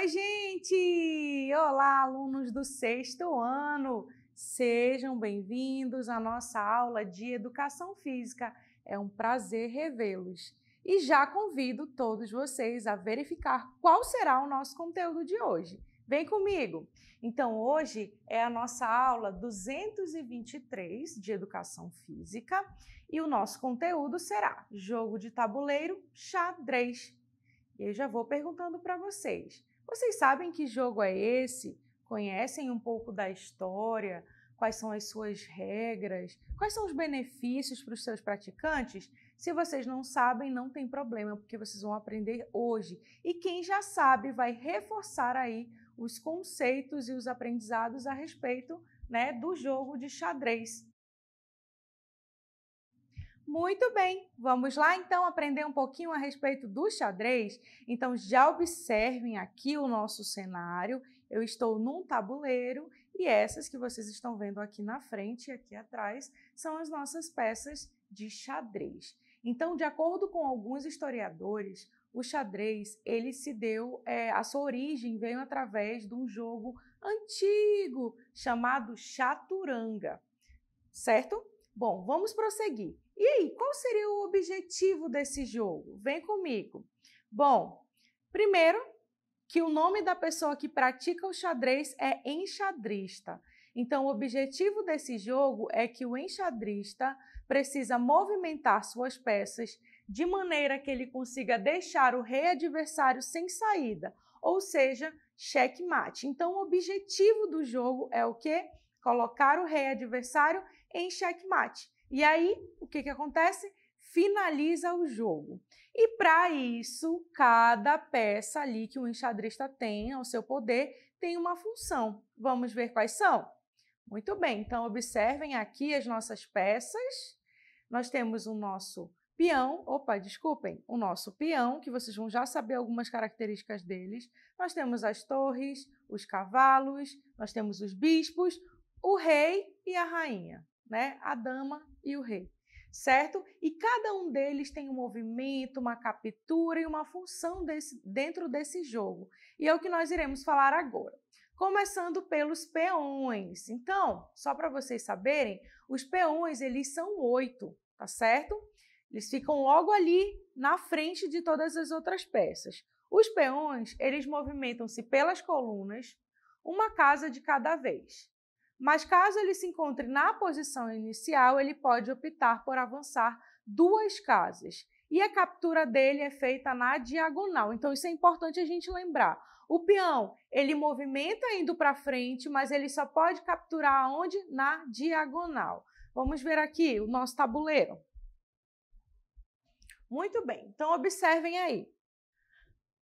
Oi, gente! Olá, alunos do sexto ano! Sejam bem-vindos à nossa aula de Educação Física. É um prazer revê-los. E já convido todos vocês a verificar qual será o nosso conteúdo de hoje. Vem comigo! Então, hoje é a nossa aula 223 de Educação Física e o nosso conteúdo será jogo de tabuleiro xadrez. E eu já vou perguntando para vocês: vocês sabem que jogo é esse? Conhecem um pouco da história? Quais são as suas regras? Quais são os benefícios para os seus praticantes? Se vocês não sabem, não tem problema, porque vocês vão aprender hoje. E quem já sabe vai reforçar aí os conceitos e os aprendizados a respeito né, do jogo de xadrez. Muito bem, vamos lá então aprender um pouquinho a respeito do xadrez? Então já observem aqui o nosso cenário, eu estou num tabuleiro e essas que vocês estão vendo aqui na frente e aqui atrás são as nossas peças de xadrez. Então, de acordo com alguns historiadores, o xadrez ele se deu, é, a sua origem veio através de um jogo antigo chamado chaturanga, certo? Bom, vamos prosseguir. E aí, qual seria o objetivo desse jogo? Vem comigo. Bom, primeiro, que o nome da pessoa que pratica o xadrez é enxadrista. Então, o objetivo desse jogo é que o enxadrista precisa movimentar suas peças de maneira que ele consiga deixar o rei adversário sem saída, ou seja, checkmate. Então, o objetivo do jogo é o quê? Colocar o rei adversário em checkmate. E aí, o que, que acontece? Finaliza o jogo. E para isso, cada peça ali que o enxadrista tem ao seu poder tem uma função. Vamos ver quais são? Muito bem, então observem aqui as nossas peças. Nós temos o nosso peão, opa, desculpem, o nosso peão, que vocês vão já saber algumas características deles. Nós temos as torres, os cavalos, nós temos os bispos, o rei e a rainha, né? A dama e o rei, certo? E cada um deles tem um movimento, uma captura e uma função desse, dentro desse jogo. E é o que nós iremos falar agora. Começando pelos peões. Então, só para vocês saberem, os peões eles são oito, tá certo? Eles ficam logo ali na frente de todas as outras peças. Os peões, eles movimentam-se pelas colunas, uma casa de cada vez. Mas caso ele se encontre na posição inicial, ele pode optar por avançar duas casas. E a captura dele é feita na diagonal. Então isso é importante a gente lembrar. O peão, ele movimenta indo para frente, mas ele só pode capturar onde? Na diagonal. Vamos ver aqui o nosso tabuleiro. Muito bem, então observem aí.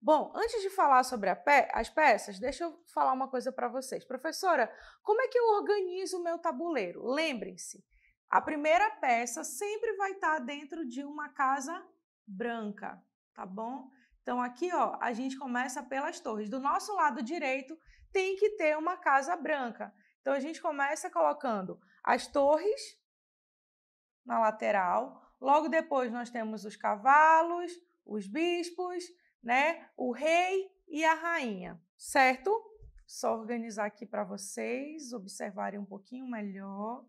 Bom, antes de falar sobre pe as peças, deixa eu falar uma coisa para vocês. Professora, como é que eu organizo o meu tabuleiro? Lembrem-se, a primeira peça sempre vai estar tá dentro de uma casa branca, tá bom? Então aqui, ó, a gente começa pelas torres. Do nosso lado direito tem que ter uma casa branca. Então a gente começa colocando as torres na lateral, logo depois nós temos os cavalos, os bispos, né? O rei e a rainha, certo? Só organizar aqui para vocês observarem um pouquinho melhor,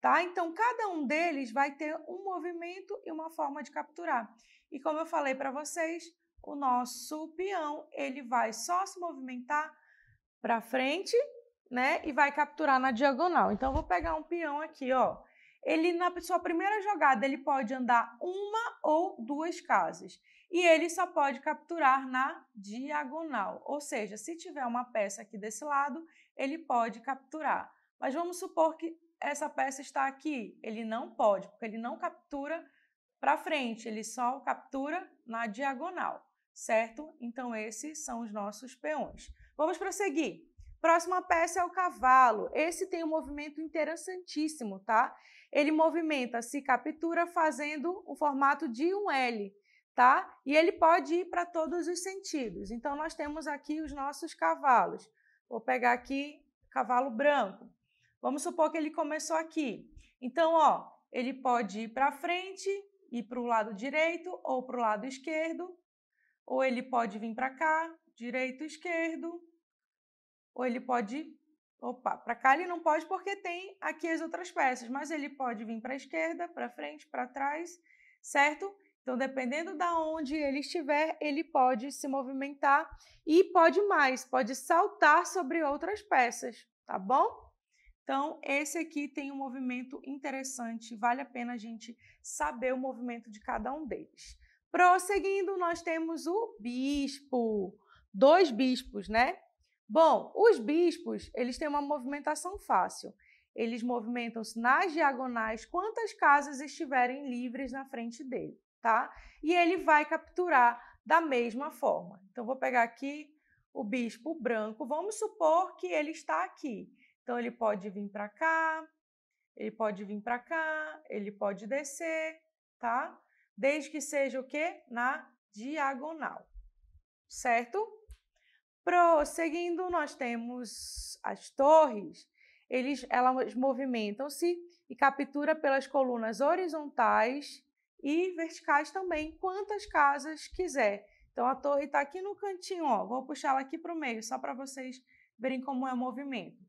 tá? Então, cada um deles vai ter um movimento e uma forma de capturar. E como eu falei para vocês, o nosso peão, ele vai só se movimentar para frente, né? E vai capturar na diagonal. Então, eu vou pegar um peão aqui, ó. Ele, na sua primeira jogada, ele pode andar uma ou duas casas e ele só pode capturar na diagonal, ou seja, se tiver uma peça aqui desse lado, ele pode capturar. Mas vamos supor que essa peça está aqui, ele não pode, porque ele não captura para frente, ele só captura na diagonal, certo? Então esses são os nossos peões. Vamos prosseguir. Próxima peça é o cavalo. Esse tem um movimento interessantíssimo, tá? Ele movimenta, se captura fazendo o formato de um L tá? E ele pode ir para todos os sentidos. Então, nós temos aqui os nossos cavalos. Vou pegar aqui cavalo branco. Vamos supor que ele começou aqui. Então, ó, ele pode ir para frente, ir para o lado direito ou para o lado esquerdo, ou ele pode vir para cá, direito, esquerdo, ou ele pode. Opa, para cá ele não pode porque tem aqui as outras peças, mas ele pode vir para a esquerda, para frente, para trás, certo? Então, dependendo da onde ele estiver, ele pode se movimentar e pode mais, pode saltar sobre outras peças, tá bom? Então, esse aqui tem um movimento interessante, vale a pena a gente saber o movimento de cada um deles. Prosseguindo, nós temos o bispo. Dois bispos, né? Bom, os bispos, eles têm uma movimentação fácil. Eles movimentam-se nas diagonais quantas casas estiverem livres na frente dele tá? E ele vai capturar da mesma forma. Então, vou pegar aqui o bispo branco, vamos supor que ele está aqui. Então, ele pode vir para cá, ele pode vir para cá, ele pode descer, tá? Desde que seja o quê? Na diagonal, certo? Prosseguindo, nós temos as torres. Eles, elas movimentam-se e captura pelas colunas horizontais e verticais também, quantas casas quiser. Então a torre está aqui no cantinho, ó, vou puxar ela aqui para o meio, só para vocês verem como é o movimento.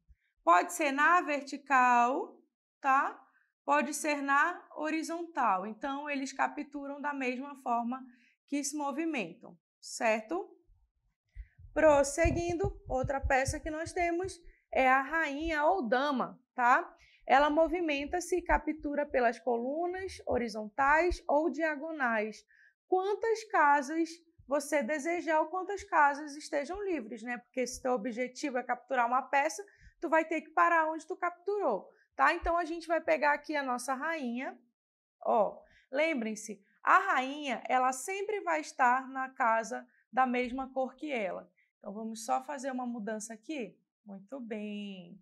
Pode ser na vertical, tá? Pode ser na horizontal. Então eles capturam da mesma forma que se movimentam, certo? Prosseguindo, outra peça que nós temos é a rainha ou dama, tá? ela movimenta-se e captura pelas colunas horizontais ou diagonais. Quantas casas você desejar ou quantas casas estejam livres, né? Porque se teu objetivo é capturar uma peça, tu vai ter que parar onde tu capturou, tá? Então a gente vai pegar aqui a nossa rainha. Ó, lembrem-se, a rainha, ela sempre vai estar na casa da mesma cor que ela. Então vamos só fazer uma mudança aqui. Muito bem.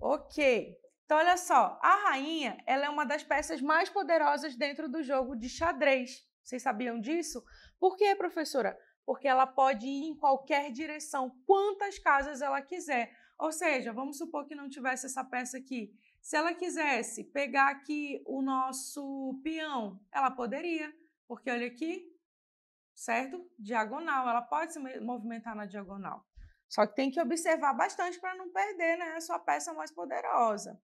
Ok. Então, olha só, a rainha ela é uma das peças mais poderosas dentro do jogo de xadrez. Vocês sabiam disso? Por que, professora? Porque ela pode ir em qualquer direção, quantas casas ela quiser. Ou seja, vamos supor que não tivesse essa peça aqui. Se ela quisesse pegar aqui o nosso peão, ela poderia, porque olha aqui, certo? Diagonal, ela pode se movimentar na diagonal. Só que tem que observar bastante para não perder né, a sua peça mais poderosa.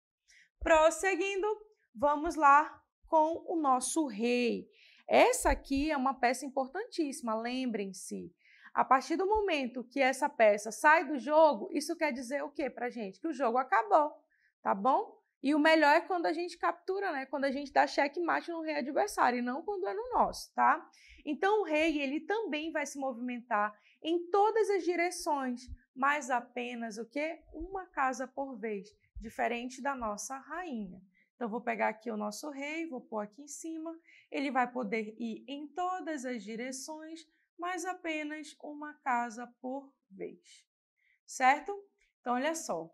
Prosseguindo, vamos lá com o nosso rei. Essa aqui é uma peça importantíssima, lembrem-se. A partir do momento que essa peça sai do jogo, isso quer dizer o quê para gente? Que o jogo acabou, tá bom? E o melhor é quando a gente captura, né? Quando a gente dá checkmate no rei adversário, e não quando é no nosso, tá? Então o rei, ele também vai se movimentar, em todas as direções, mas apenas o que? Uma casa por vez, diferente da nossa rainha. Então, vou pegar aqui o nosso rei, vou pôr aqui em cima. Ele vai poder ir em todas as direções, mas apenas uma casa por vez. Certo? Então, olha só.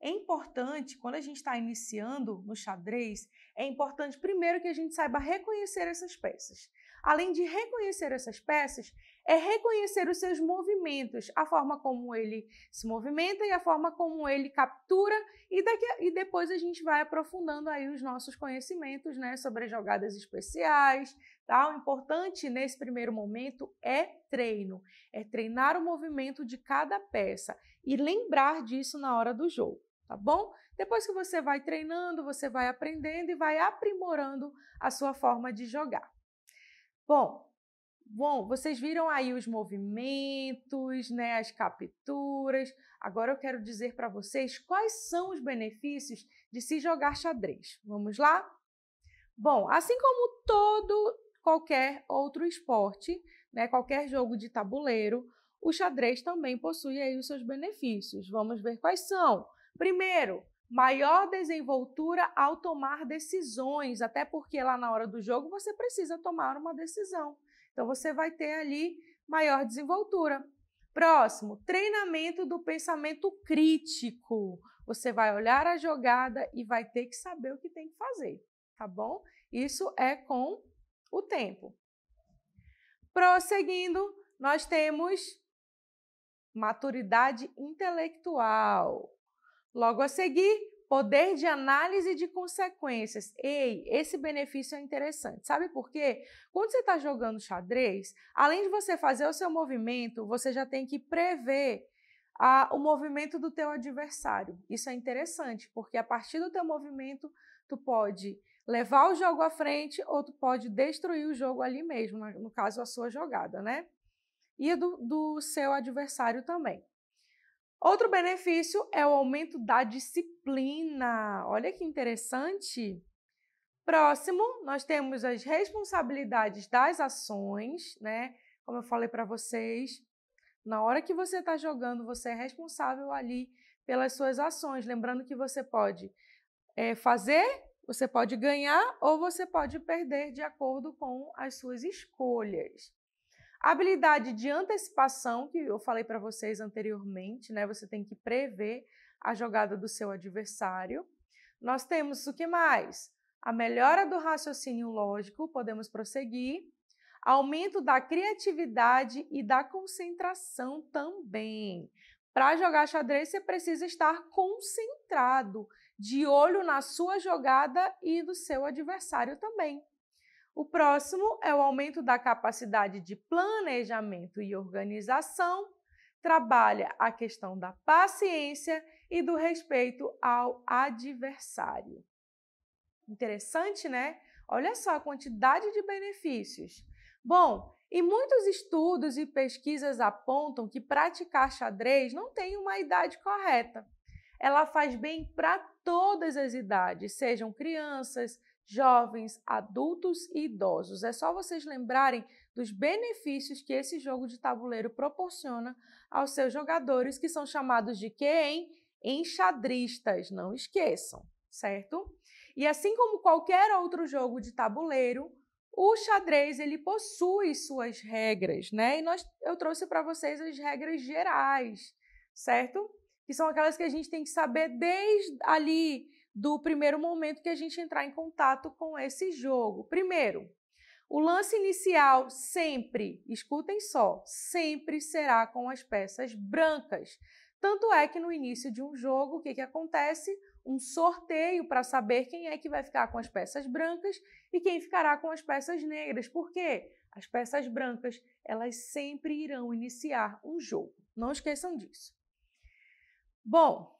É importante, quando a gente está iniciando no xadrez, é importante primeiro que a gente saiba reconhecer essas peças. Além de reconhecer essas peças, é reconhecer os seus movimentos, a forma como ele se movimenta e a forma como ele captura, e, daqui, e depois a gente vai aprofundando aí os nossos conhecimentos né, sobre jogadas especiais. Tá? O importante nesse primeiro momento é treino, é treinar o movimento de cada peça e lembrar disso na hora do jogo tá bom? Depois que você vai treinando, você vai aprendendo e vai aprimorando a sua forma de jogar. Bom, Bom, vocês viram aí os movimentos, né, as capturas. Agora eu quero dizer para vocês quais são os benefícios de se jogar xadrez. Vamos lá? Bom, assim como todo qualquer outro esporte, né, qualquer jogo de tabuleiro, o xadrez também possui aí os seus benefícios. Vamos ver quais são. Primeiro, maior desenvoltura ao tomar decisões, até porque lá na hora do jogo você precisa tomar uma decisão. Então você vai ter ali maior desenvoltura. Próximo, treinamento do pensamento crítico. Você vai olhar a jogada e vai ter que saber o que tem que fazer, tá bom? Isso é com o tempo. Prosseguindo, nós temos maturidade intelectual. Logo a seguir, Poder de análise de consequências. Ei, esse benefício é interessante. Sabe por quê? Quando você está jogando xadrez, além de você fazer o seu movimento, você já tem que prever a, o movimento do teu adversário. Isso é interessante, porque a partir do teu movimento, tu pode levar o jogo à frente ou tu pode destruir o jogo ali mesmo, no caso, a sua jogada, né? E do, do seu adversário também. Outro benefício é o aumento da disciplina. Olha que interessante. Próximo, nós temos as responsabilidades das ações, né? Como eu falei para vocês, na hora que você está jogando, você é responsável ali pelas suas ações. Lembrando que você pode é, fazer, você pode ganhar ou você pode perder de acordo com as suas escolhas habilidade de antecipação, que eu falei para vocês anteriormente, né? Você tem que prever a jogada do seu adversário. Nós temos o que mais? A melhora do raciocínio lógico, podemos prosseguir. Aumento da criatividade e da concentração também. Para jogar xadrez, você precisa estar concentrado, de olho na sua jogada e do seu adversário também. O próximo é o aumento da capacidade de planejamento e organização, trabalha a questão da paciência e do respeito ao adversário. Interessante, né? Olha só a quantidade de benefícios. Bom, e muitos estudos e pesquisas apontam que praticar xadrez não tem uma idade correta. Ela faz bem para todas as idades, sejam crianças, jovens, adultos e idosos. É só vocês lembrarem dos benefícios que esse jogo de tabuleiro proporciona aos seus jogadores, que são chamados de quem? Enxadristas, não esqueçam, certo? E assim como qualquer outro jogo de tabuleiro, o xadrez ele possui suas regras, né? E nós, eu trouxe para vocês as regras gerais, certo? Que são aquelas que a gente tem que saber desde ali do primeiro momento que a gente entrar em contato com esse jogo. Primeiro, o lance inicial sempre, escutem só, sempre será com as peças brancas. Tanto é que no início de um jogo, o que, que acontece? Um sorteio para saber quem é que vai ficar com as peças brancas e quem ficará com as peças negras. Por quê? As peças brancas, elas sempre irão iniciar um jogo. Não esqueçam disso. Bom,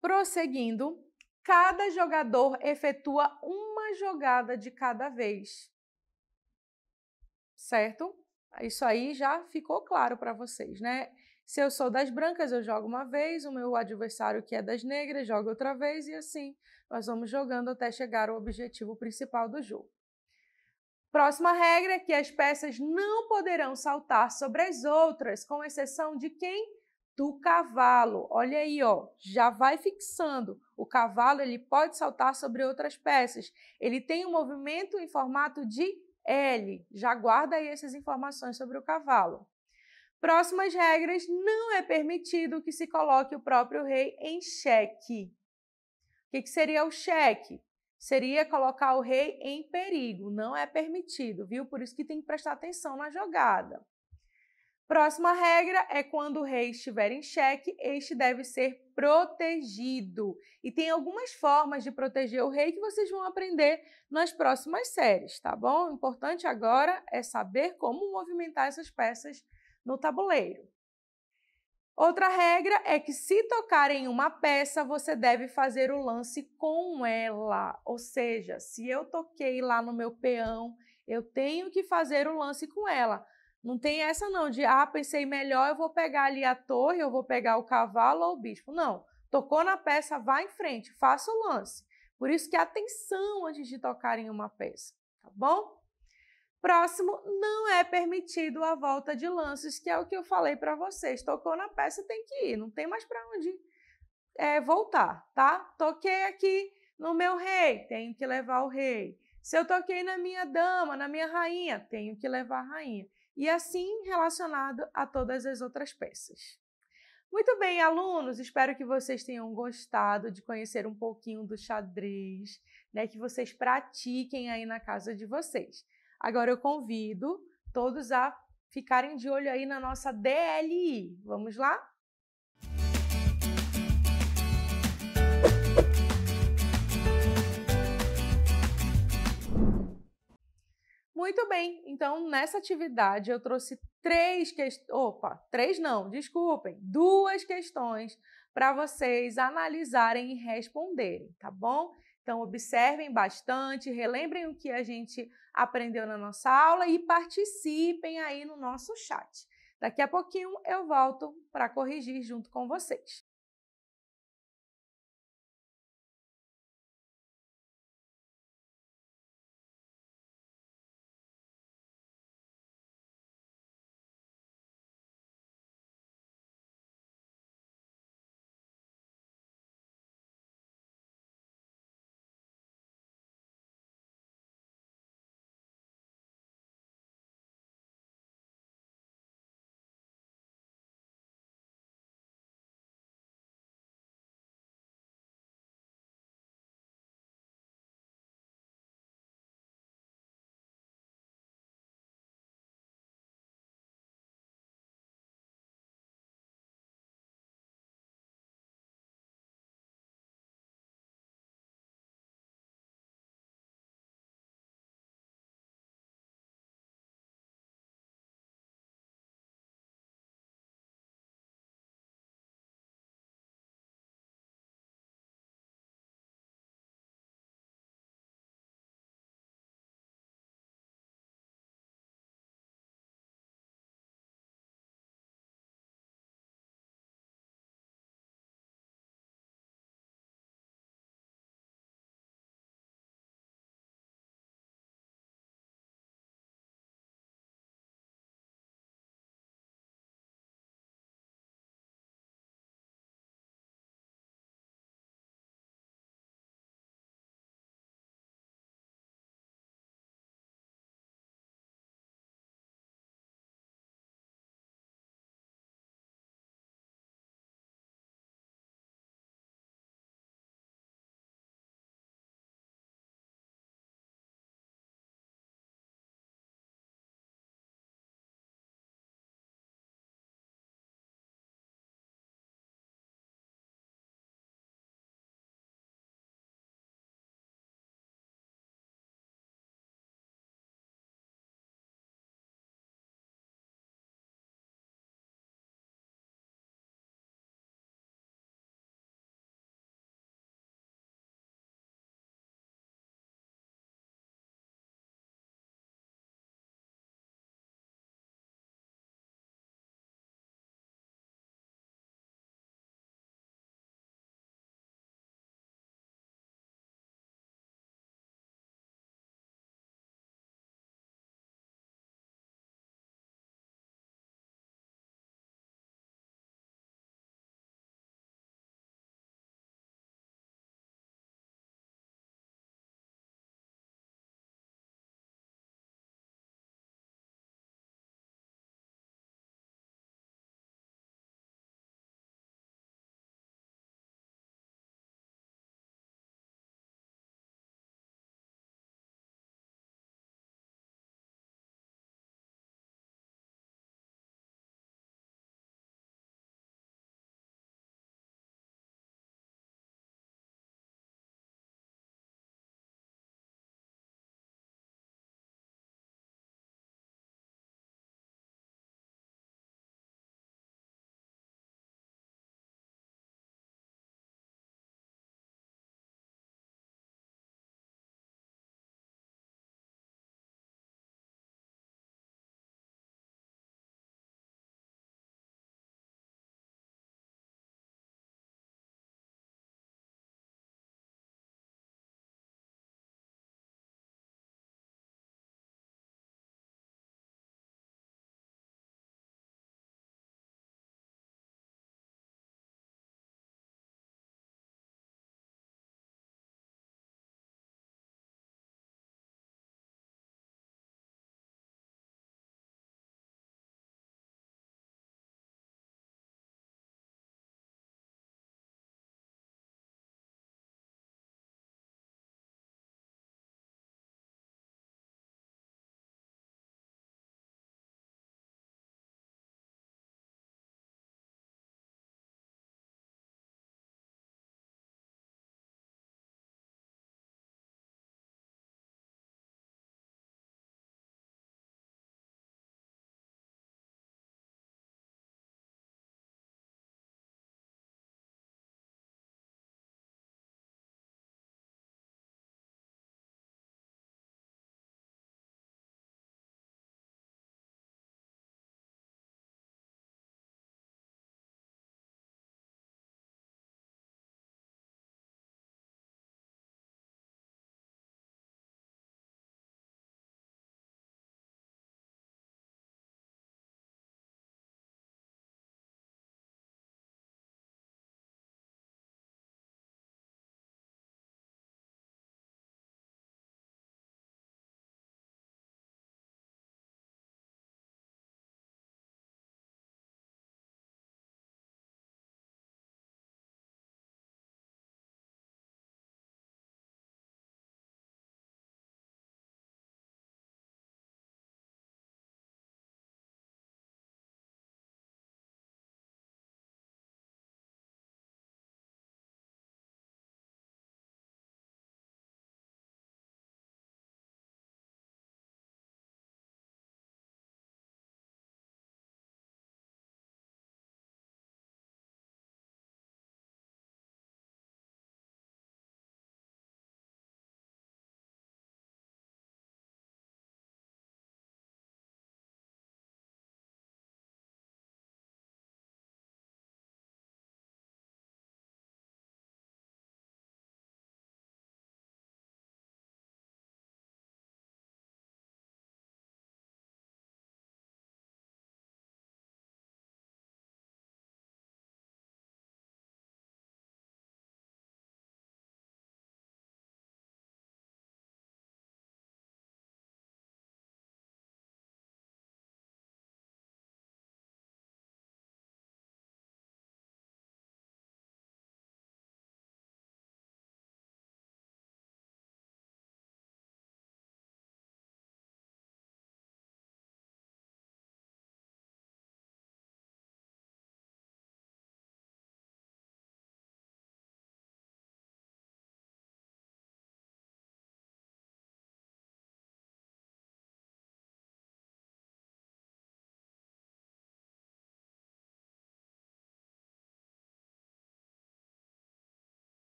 prosseguindo, Cada jogador efetua uma jogada de cada vez. Certo? Isso aí já ficou claro para vocês, né? Se eu sou das brancas, eu jogo uma vez, o meu adversário que é das negras joga outra vez e assim nós vamos jogando até chegar ao objetivo principal do jogo. Próxima regra é que as peças não poderão saltar sobre as outras, com exceção de quem do cavalo. Olha aí, ó, já vai fixando. O cavalo ele pode saltar sobre outras peças. Ele tem um movimento em formato de L. Já guarda aí essas informações sobre o cavalo. Próximas regras: não é permitido que se coloque o próprio rei em xeque. O que, que seria o xeque? Seria colocar o rei em perigo, não é permitido, viu? Por isso que tem que prestar atenção na jogada. Próxima regra é quando o rei estiver em xeque, este deve ser protegido. E tem algumas formas de proteger o rei que vocês vão aprender nas próximas séries, tá bom? O importante agora é saber como movimentar essas peças no tabuleiro. Outra regra é que se tocar em uma peça, você deve fazer o lance com ela. Ou seja, se eu toquei lá no meu peão, eu tenho que fazer o lance com ela. Não tem essa não de, ah, pensei melhor, eu vou pegar ali a torre, eu vou pegar o cavalo ou o bispo. Não. Tocou na peça, vá em frente, faça o lance. Por isso que atenção antes de tocar em uma peça, tá bom? Próximo, não é permitido a volta de lances, que é o que eu falei para vocês. Tocou na peça, tem que ir, não tem mais para onde é, voltar, tá? Toquei aqui no meu rei, tenho que levar o rei. Se eu toquei na minha dama, na minha rainha, tenho que levar a rainha e assim relacionado a todas as outras peças. Muito bem, alunos, espero que vocês tenham gostado de conhecer um pouquinho do xadrez, né, que vocês pratiquem aí na casa de vocês. Agora eu convido todos a ficarem de olho aí na nossa DLI. Vamos lá? Muito bem, então nessa atividade eu trouxe três questões. Opa, três não, desculpem, duas questões para vocês analisarem e responderem, tá bom? Então, observem bastante, relembrem o que a gente aprendeu na nossa aula e participem aí no nosso chat. Daqui a pouquinho eu volto para corrigir junto com vocês.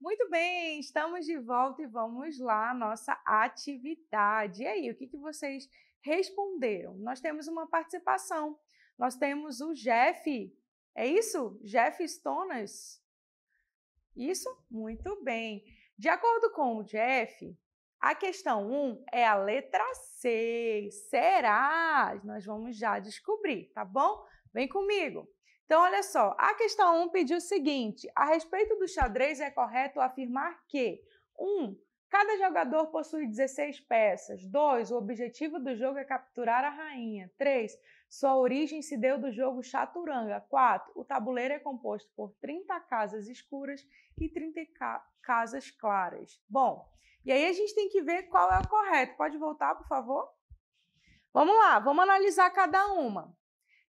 Muito bem, estamos de volta e vamos lá à nossa atividade. E aí, o que, que vocês responderam? Nós temos uma participação. Nós temos o Jeff. É isso? Jeff Stonas? Isso? Muito bem. De acordo com o Jeff, a questão 1 um é a letra C. Será? Nós vamos já descobrir, tá bom? Vem comigo. Então, olha só, a questão 1 um pediu o seguinte: a respeito do xadrez, é correto afirmar que 1. Um, cada jogador possui 16 peças. 2. O objetivo do jogo é capturar a rainha. 3. Sua origem se deu do jogo Chaturanga 4. O tabuleiro é composto por 30 casas escuras e 30 ca casas claras. Bom, e aí a gente tem que ver qual é o correto. Pode voltar, por favor? Vamos lá, vamos analisar cada uma.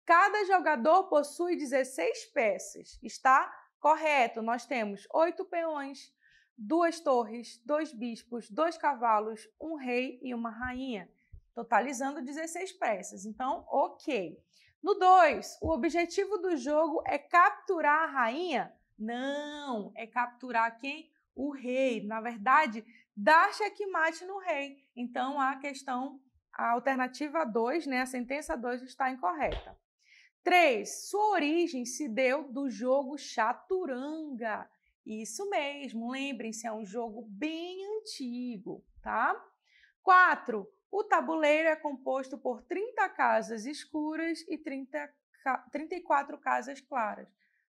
Cada jogador possui 16 peças, está correto? Nós temos oito peões, duas torres, dois bispos, dois cavalos, um rei e uma rainha totalizando 16 peças. Então, ok. No 2, o objetivo do jogo é capturar a rainha? Não, é capturar quem? O rei. Na verdade, dar checkmate no rei. Então, a questão, a alternativa 2, né, a sentença 2 está incorreta. 3. Sua origem se deu do jogo chaturanga. Isso mesmo, lembrem-se, é um jogo bem antigo, tá? 4. O tabuleiro é composto por 30 casas escuras e 30, 34 casas claras.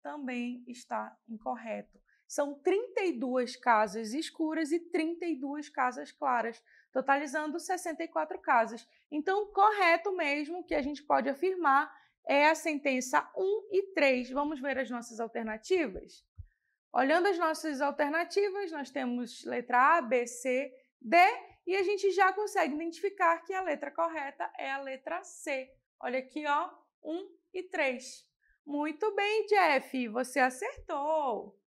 Também está incorreto. São 32 casas escuras e 32 casas claras, totalizando 64 casas. Então, correto mesmo que a gente pode afirmar é a sentença 1 e 3. Vamos ver as nossas alternativas? Olhando as nossas alternativas, nós temos letra A, B, C, D e a gente já consegue identificar que a letra correta é a letra C. Olha aqui, ó, 1 e 3. Muito bem, Jeff, você acertou.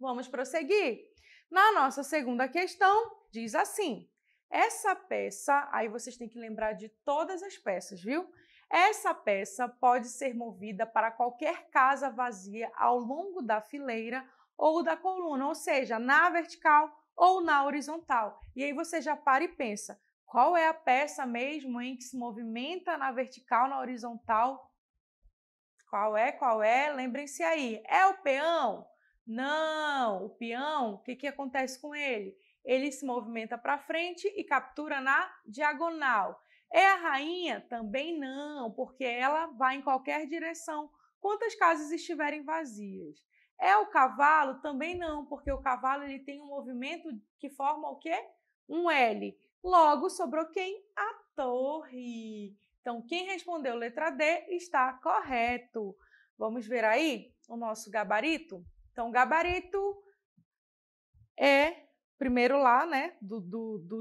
Vamos prosseguir. Na nossa segunda questão, diz assim: essa peça, aí vocês têm que lembrar de todas as peças, viu? Essa peça pode ser movida para qualquer casa vazia ao longo da fileira ou da coluna, ou seja, na vertical ou na horizontal. E aí você já para e pensa, qual é a peça mesmo em que se movimenta na vertical, na horizontal? Qual é, qual é? Lembrem-se aí. É o peão? Não! O peão, o que, que acontece com ele? Ele se movimenta para frente e captura na diagonal. É a rainha? Também não, porque ela vai em qualquer direção, quantas casas estiverem vazias. É o cavalo? Também não, porque o cavalo ele tem um movimento que forma o quê? Um L. Logo, sobrou quem? A torre. Então, quem respondeu letra D está correto. Vamos ver aí o nosso gabarito? Então, gabarito é primeiro lá, né, do, do,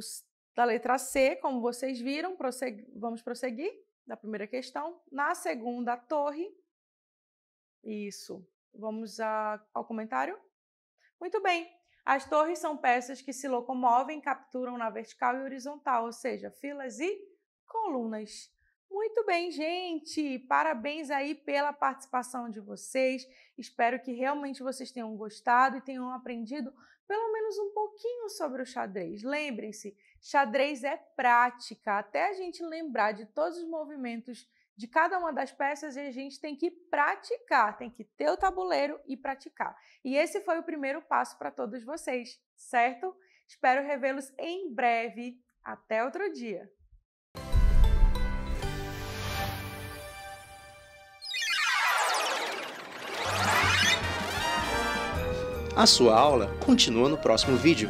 da letra C, como vocês viram. Prossegui, vamos prosseguir da primeira questão. Na segunda, torre. Isso. Vamos a, ao comentário? Muito bem. As torres são peças que se locomovem, capturam na vertical e horizontal, ou seja, filas e colunas. Muito bem, gente! Parabéns aí pela participação de vocês. Espero que realmente vocês tenham gostado e tenham aprendido pelo menos um pouquinho sobre o xadrez. Lembrem-se, xadrez é prática. Até a gente lembrar de todos os movimentos de cada uma das peças e a gente tem que praticar, tem que ter o tabuleiro e praticar. E esse foi o primeiro passo para todos vocês, certo? Espero revê-los em breve. Até outro dia! A sua aula continua no próximo vídeo.